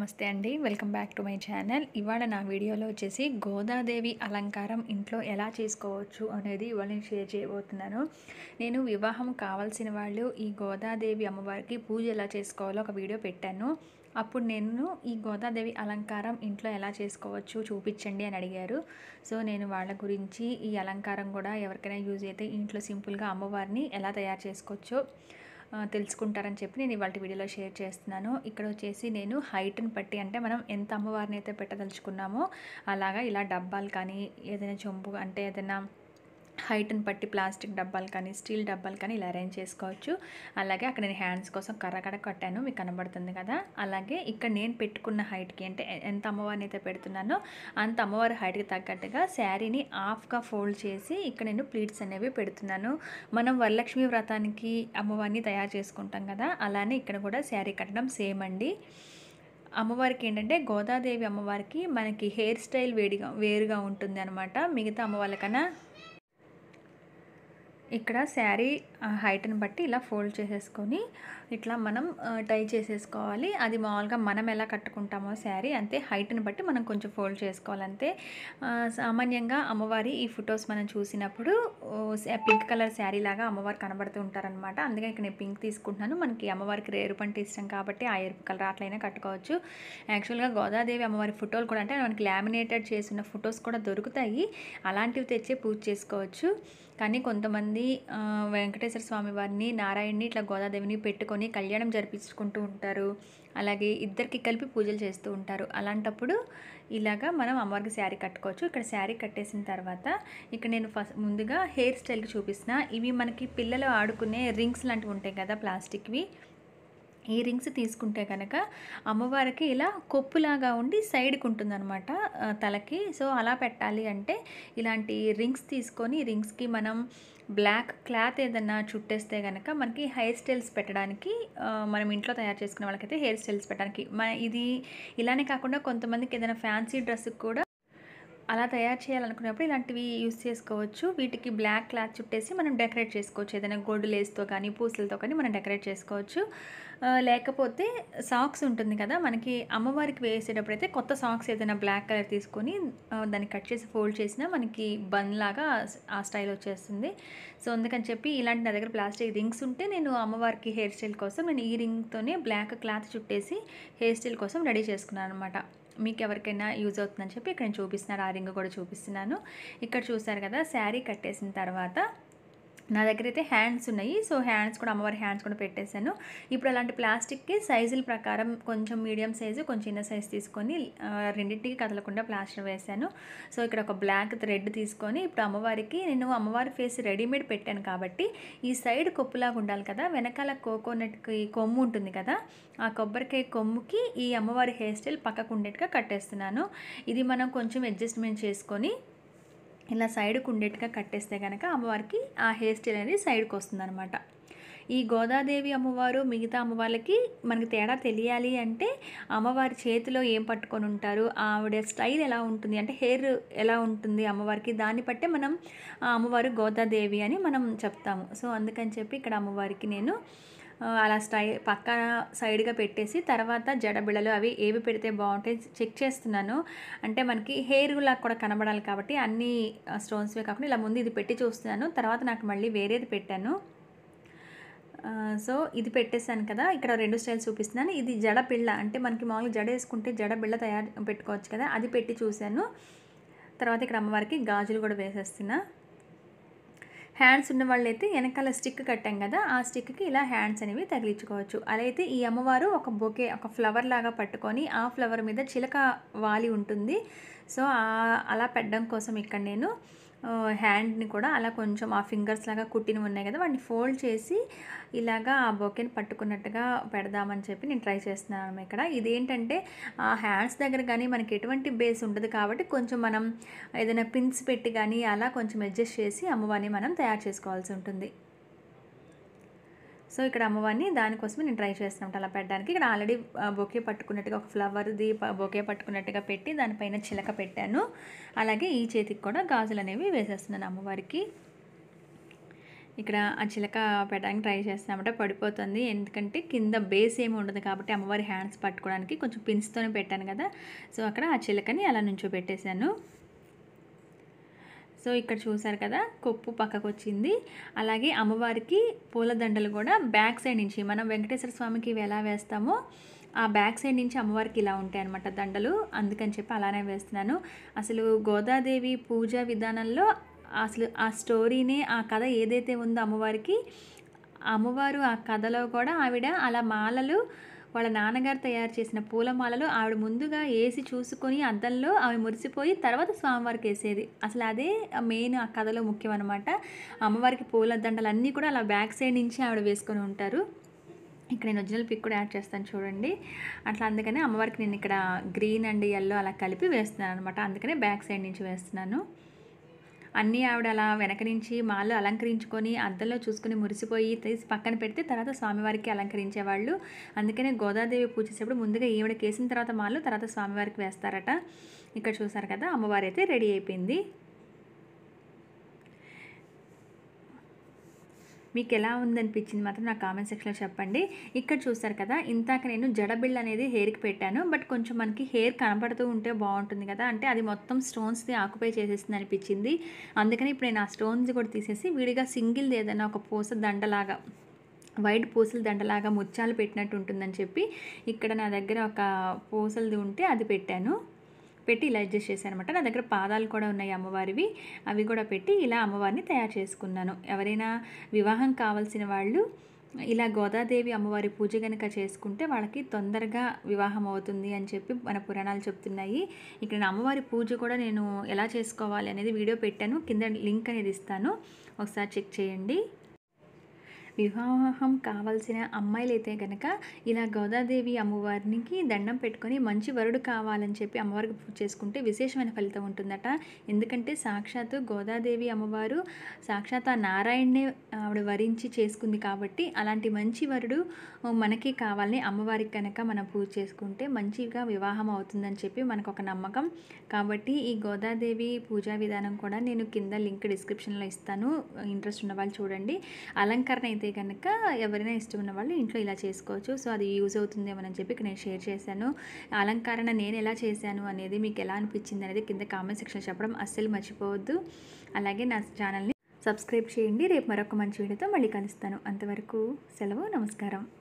నమస్తే అండి welcome back to my channel ఇవాళ నా వీడియోలో వచ్చేసి గోదాదేవి అలంకారం ఇంట్లో ఎలా చేసుకోవచ్చు అనేది ఇవాళ నేను షేర్ చేయబోతున్నాను నేను వివాహం కావాల్సిన వాళ్ళు ఈ గోదాదేవి అమ్మవారికి పూజ ఎలా చేసుకోవాలో ఒక వీడియో పెట్టాను అప్పుడు నేను ఈ గోదాదేవి అలంకారం ఇంట్లో ఎలా చేసుకోవచ్చు చూపించండి అని అడిగారు సో నేను వాళ్ళ గురించి ఈ అలంకారం కూడా ఎవరికైనా యూజ్ అయితే ఇంట్లో సింపుల్గా అమ్మవారిని ఎలా తయారు చేసుకోవచ్చో తెలుసుకుంటారని చెప్పి నేను ఇవాళ వీడియోలో షేర్ చేస్తున్నాను ఇక్కడ వచ్చేసి నేను హైట్ని బట్టి అంటే మనం ఎంత అమ్మవారిని అయితే పెట్టదలుచుకున్నామో అలాగా ఇలా డబ్బాలు కానీ ఏదైనా చెంపు అంటే ఏదైనా హైట్ని బట్టి ప్లాస్టిక్ డబ్బాలు కానీ స్టీల్ డబ్బాలు కానీ ఇలా అరేంజ్ చేసుకోవచ్చు అలాగే అక్కడ నేను హ్యాండ్స్ కోసం కర్రకడ కట్టాను మీకు కనబడుతుంది కదా అలాగే ఇక్కడ నేను పెట్టుకున్న హైట్కి అంటే ఎంత అమ్మవారిని అయితే పెడుతున్నానో అంత అమ్మవారి హైట్కి తగ్గట్టుగా శారీని హాఫ్గా ఫోల్డ్ చేసి ఇక్కడ నేను ప్లీట్స్ అనేవి పెడుతున్నాను మనం వరలక్ష్మి వ్రతానికి అమ్మవారిని తయారు చేసుకుంటాం కదా అలానే ఇక్కడ కూడా శారీ కట్టడం సేమ్ అండి అమ్మవారికి ఏంటంటే గోదాదేవి అమ్మవారికి మనకి హెయిర్ స్టైల్ వేడిగా వేరుగా ఉంటుంది అనమాట మిగతా అమ్మవార్ల కన్నా ఇక్కడ శారీ హైట్ని బట్టి ఇలా ఫోల్డ్ చేసేసుకొని ఇట్లా మనం టై చేసేసుకోవాలి అది మామూలుగా మనం ఎలా కట్టుకుంటామో శారీ అంతే హైట్ని బట్టి మనం కొంచెం ఫోల్డ్ చేసుకోవాలంతే సామాన్యంగా అమ్మవారి ఈ ఫొటోస్ మనం చూసినప్పుడు పింక్ కలర్ శారీ లాగా అమ్మవారు కనబడుతూ ఉంటారనమాట అందుకే ఇక్కడ నేను పింక్ తీసుకుంటున్నాను మనకి అమ్మవారికి ఎరుపు అంటే ఇష్టం కాబట్టి ఆ ఎరుపు కలర్ అట్లయినా కట్టుకోవచ్చు యాక్చువల్గా గోదాదేవి అమ్మవారి ఫోటోలు కూడా అంటే మనకి లామినేటెడ్ చేసిన ఫొటోస్ కూడా దొరుకుతాయి అలాంటివి తెచ్చే పూజ చేసుకోవచ్చు కానీ కొంతమంది వెంకటేశ్వర వెంకటేశ్వర స్వామి వారిని నారాయణ్ని ఇట్లా గోదాదేవిని పెట్టుకొని కళ్యాణం జరిపించుకుంటూ ఉంటారు అలాగే ఇద్దరికి కలిపి పూజలు చేస్తూ ఉంటారు అలాంటప్పుడు ఇలాగా మనం అమ్మవారికి శారీ కట్టుకోవచ్చు ఇక్కడ శారీ కట్టేసిన తర్వాత ఇక్కడ నేను ఫస్ట్ ముందుగా హెయిర్ స్టైల్కి చూపిస్తున్నా ఇవి మనకి పిల్లలు ఆడుకునే రింగ్స్ లాంటివి ఉంటాయి కదా ప్లాస్టిక్వి ఇయర్ రింగ్స్ తీసుకుంటే కనుక అమ్మవారికి ఇలా కొప్పులాగా ఉండి సైడ్కి ఉంటుందన్నమాట తలకి సో అలా పెట్టాలి అంటే ఇలాంటి రింగ్స్ తీసుకొని రింగ్స్కి మనం బ్లాక్ క్లాత్ ఏదన్నా చుట్టేస్తే కనుక మనకి హెయిర్ స్టైల్స్ పెట్టడానికి మనం ఇంట్లో తయారు చేసుకునే వాళ్ళకైతే హెయిర్ స్టైల్స్ పెట్టడానికి మన ఇది ఇలానే కాకుండా కొంతమందికి ఏదైనా ఫ్యాన్సీ డ్రెస్కి కూడా అలా తయారు చేయాలనుకున్నప్పుడు ఇలాంటివి యూస్ చేసుకోవచ్చు వీటికి బ్లాక్ క్లాత్ చుట్టేసి మనం డెకరేట్ చేసుకోవచ్చు ఏదైనా గోల్డ్ లేస్తో కానీ పూసలతో కానీ మనం డెకరేట్ చేసుకోవచ్చు లేకపోతే సాక్స్ ఉంటుంది కదా మనకి అమ్మవారికి వేసేటప్పుడు అయితే కొత్త సాక్స్ ఏదైనా బ్లాక్ కలర్ తీసుకొని దాన్ని కట్ చేసి ఫోల్డ్ చేసినా మనకి బన్ లాగా ఆ స్టైల్ వచ్చేస్తుంది సో అందుకని చెప్పి ఇలాంటి నా దగ్గర ప్లాస్టిక్ రింగ్స్ ఉంటే నేను అమ్మవారికి హెయిర్ స్టైల్ కోసం నేను ఈ రింగ్తోనే బ్లాక్ క్లాత్ చుట్టేసి హెయిర్ స్టైల్ కోసం రెడీ చేసుకున్నాను అనమాట మీకు ఎవరికైనా యూజ్ అవుతుందని చెప్పి ఇక్కడ చూపిస్తున్నారు ఆ రింగ్ కూడా చూపిస్తున్నాను ఇక్కడ చూసారు కదా శారీ కట్టేసిన తర్వాత నా దగ్గర అయితే హ్యాండ్స్ ఉన్నాయి సో హ్యాండ్స్ కూడా అమ్మవారి హ్యాండ్స్ కూడా పెట్టేశాను ఇప్పుడు అలాంటి ప్లాస్టిక్కి సైజుల ప్రకారం కొంచెం మీడియం సైజు కొంచెం చిన్న సైజు తీసుకొని రెండింటికి కదలకుండా ప్లాస్టర్ వేశాను సో ఇక్కడ ఒక బ్లాక్ థ్రెడ్ తీసుకొని ఇప్పుడు అమ్మవారికి నేను అమ్మవారి ఫేస్ రెడీమేడ్ పెట్టాను కాబట్టి ఈ సైడ్ కొప్పులాగా ఉండాలి కదా వెనకాల కోకోనట్కి కొమ్ము ఉంటుంది కదా ఆ కొబ్బరికాయ కొమ్ముకి ఈ అమ్మవారి హెయిర్ స్టైల్ పక్కకు ఉండేట్టుగా కట్టేస్తున్నాను ఇది మనం కొంచెం అడ్జస్ట్మెంట్ చేసుకొని ఇలా సైడ్కు ఉండేట్టుగా కట్టేస్తే కనుక అమ్మవారికి ఆ హెయిర్ స్టైల్ అనేది సైడ్కి వస్తుంది అనమాట ఈ గోదాదేవి అమ్మవారు మిగతా అమ్మవార్లకి మనకి తేడా తెలియాలి అంటే అమ్మవారి చేతిలో ఏం పట్టుకొని ఉంటారు ఆవిడ స్టైల్ ఎలా ఉంటుంది అంటే హెయిర్ ఎలా ఉంటుంది అమ్మవారికి దాన్ని బట్టే మనం ఆ అమ్మవారు గోదాదేవి అని మనం చెప్తాము సో అందుకని చెప్పి ఇక్కడ అమ్మవారికి నేను అలా స్టై పక్క సైడ్గా పెట్టేసి తర్వాత జడబిళ్ళలు అవి ఏవి పెడితే బాగుంటాయి చెక్ చేస్తున్నాను అంటే మనకి హెయిర్ లాగా కూడా కనబడాలి కాబట్టి అన్ని స్టోన్స్వే కాకుండా ఇలా ముందు ఇది పెట్టి చూస్తున్నాను తర్వాత నాకు మళ్ళీ వేరేది పెట్టాను సో ఇది పెట్టేశాను కదా ఇక్కడ రెండు స్టైల్స్ చూపిస్తున్నాను ఇది జడ పిళ్ళ అంటే మనకి మామూలుగా జడ వేసుకుంటే జడ బిళ్ళ తయారు పెట్టుకోవచ్చు కదా అది పెట్టి చూశాను తర్వాత ఇక్కడ అమ్మవారికి గాజులు కూడా వేసేస్తున్నాను హ్యాండ్స్ ఉన్న వాళ్ళైతే వెనకాల స్టిక్ కట్టాం కదా ఆ స్టిక్కి ఇలా హ్యాండ్స్ అనేవి తగిలించుకోవచ్చు అలా అయితే ఈ అమ్మవారు ఒక బొకే ఒక ఫ్లవర్ లాగా పట్టుకొని ఆ ఫ్లవర్ మీద చిలక వాలి ఉంటుంది సో అలా పెట్టడం కోసం ఇక్కడ నేను హ్యాండ్ని కూడా అలా కొంచెం ఆ ఫింగర్స్ లాగా కుట్టినవి ఉన్నాయి కదా వాటిని ఫోల్డ్ చేసి ఇలాగా ఆ బొకేని పట్టుకున్నట్టుగా పెడదామని చెప్పి నేను ట్రై చేస్తున్నాను ఇక్కడ ఇదేంటంటే ఆ హ్యాండ్స్ దగ్గర కానీ మనకి ఎటువంటి బేస్ ఉండదు కాబట్టి కొంచెం మనం ఏదైనా పిన్స్ పెట్టి కానీ అలా కొంచెం అడ్జస్ట్ చేసి అమ్మవారిని మనం తయారు చేసుకోవాల్సి ఉంటుంది సో ఇక్కడ అమ్మవారిని దానికోసమే నేను ట్రై చేస్తాను అలా పెట్టడానికి ఇక్కడ ఆల్రెడీ బొకే పట్టుకున్నట్టుగా ఒక ఫ్లవర్ది బొకే పట్టుకున్నట్టుగా పెట్టి దానిపైన చిలక పెట్టాను అలాగే ఈ చేతికి కూడా గాజులు అనేవి వేసేస్తున్నాను అమ్మవారికి ఇక్కడ ఆ చిలక పెట్టడానికి ట్రై చేస్తామంటే పడిపోతుంది ఎందుకంటే కింద బేస్ ఏమి ఉండదు కాబట్టి అమ్మవారి హ్యాండ్స్ పట్టుకోవడానికి కొంచెం పిన్స్తోనే పెట్టాను కదా సో అక్కడ ఆ చిలకని అలా నుంచో పెట్టేశాను సో ఇక్కడ చూసారు కదా కొప్పు పక్కకు వచ్చింది అలాగే అమ్మవారికి పూలదండలు కూడా బ్యాక్ సైడ్ నుంచి మనం వెంకటేశ్వర స్వామికి ఇవి ఎలా వేస్తామో ఆ బ్యాక్ సైడ్ నుంచి అమ్మవారికి ఇలా ఉంటాయి అనమాట దండలు అందుకని చెప్పి అలానే వేస్తున్నాను అసలు గోదాదేవి పూజ విధానంలో అసలు ఆ స్టోరీనే ఆ కథ ఏదైతే ఉందో అమ్మవారికి అమ్మవారు ఆ కథలో కూడా ఆవిడ అలా మాలలు వాళ్ళ నాన్నగారు తయారు చేసిన పూలమాలలు ఆవిడ ముందుగా వేసి చూసుకొని అద్దంలో అవి మురిసిపోయి తర్వాత స్వామివారికి వేసేది అసలు అదే మెయిన్ ఆ కథలో ముఖ్యం అనమాట అమ్మవారికి పూల దండలు అన్నీ కూడా అలా బ్యాక్ సైడ్ నుంచి ఆవిడ వేసుకొని ఉంటారు ఇక్కడ నేను ఒరిజినల్ పిక్ కూడా యాడ్ చేస్తాను చూడండి అట్లా అందుకనే అమ్మవారికి నేను ఇక్కడ గ్రీన్ అండ్ ఎల్లో అలా కలిపి వేస్తున్నాను అనమాట అందుకనే బ్యాక్ సైడ్ నుంచి వేస్తున్నాను అన్నీ ఆవిడ అలా వెనక నుంచి మాలు అలంకరించుకొని అద్దంలో చూసుకుని మురిసిపోయి తీసి పక్కన పెడితే తర్వాత స్వామివారికి అలంకరించేవాళ్ళు అందుకనే గోదాదేవి పూజ ముందుగా ఈవిడకి వేసిన తర్వాత మాలు తర్వాత స్వామివారికి వేస్తారట ఇక్కడ చూసారు కదా అమ్మవారు అయితే రెడీ అయిపోయింది మీకు ఎలా ఉందనిపించింది మాత్రం నా కామెంట్ సెక్షన్లో చెప్పండి ఇక్కడ చూస్తారు కదా ఇంతాక నేను జడబిళ్ళ అనేది హెయిర్కి పెట్టాను బట్ కొంచెం మనకి హెయిర్ కనపడుతూ ఉంటే బాగుంటుంది కదా అంటే అది మొత్తం స్టోన్స్ది ఆక్యుపై చేసేసింది అనిపించింది అందుకని ఇప్పుడు నేను ఆ స్టోన్స్ కూడా తీసేసి విడిగా సింగిల్ది ఏదైనా ఒక పూస దండలాగా వైట్ పూసల దండలాగా ముత్యాలు పెట్టినట్టు ఉంటుందని చెప్పి ఇక్కడ నా దగ్గర ఒక పూసలది ఉంటే అది పెట్టాను పెట్టి ఇలా అడ్జస్ట్ చేశాను అనమాట నా దగ్గర పాదాలు కూడా ఉన్నాయి అమ్మవారివి అవి కూడా పెట్టి ఇలా అమ్మవారిని తయారు చేసుకున్నాను ఎవరైనా వివాహం కావాల్సిన వాళ్ళు ఇలా గోదాదేవి అమ్మవారి పూజ కనుక చేసుకుంటే వాళ్ళకి తొందరగా వివాహం అవుతుంది అని చెప్పి మన పురాణాలు చెప్తున్నాయి ఇక్కడ అమ్మవారి పూజ కూడా నేను ఎలా చేసుకోవాలి అనేది వీడియో పెట్టాను కింద లింక్ అనేది ఇస్తాను ఒకసారి చెక్ చేయండి వివాహం కావాల్సిన అమ్మాయిలైతే కనుక ఇలా గోదాదేవి అమ్మవారికి దండం పెట్టుకొని మంచి వరుడు కావాలని చెప్పి అమ్మవారికి పూజ చేసుకుంటే విశేషమైన ఫలితం ఉంటుందట ఎందుకంటే సాక్షాత్తు గోదాదేవి అమ్మవారు సాక్షాత్ ఆ నారాయణ్ణే ఆవిడ వరించి చేసుకుంది కాబట్టి అలాంటి మంచి వరుడు మనకి కావాలని అమ్మవారికి కనుక మనం పూజ చేసుకుంటే మంచిగా వివాహం అవుతుందని చెప్పి మనకు ఒక నమ్మకం కాబట్టి ఈ గోదాదేవి పూజా విధానం కూడా నేను కింద లింక్ డిస్క్రిప్షన్లో ఇస్తాను ఇంట్రెస్ట్ ఉన్న వాళ్ళు చూడండి అలంకరణ అయితే కనుక ఎవరైనా ఇష్టం ఉన్న వాళ్ళు ఇంట్లో ఇలా చేసుకోవచ్చు సో అది యూజ్ అని చెప్పి నేను షేర్ చేశాను అలంకరణ నేను ఎలా చేశాను అనేది మీకు ఎలా అనిపించింది అనేది కింద కామెంట్ సెక్షన్ చెప్పడం అస్సలు మర్చిపోవద్దు అలాగే నా ఛానల్ని సబ్స్క్రైబ్ చేయండి రేపు మరొక మంచి వీడియోతో మళ్ళీ కలుస్తాను అంతవరకు సెలవు నమస్కారం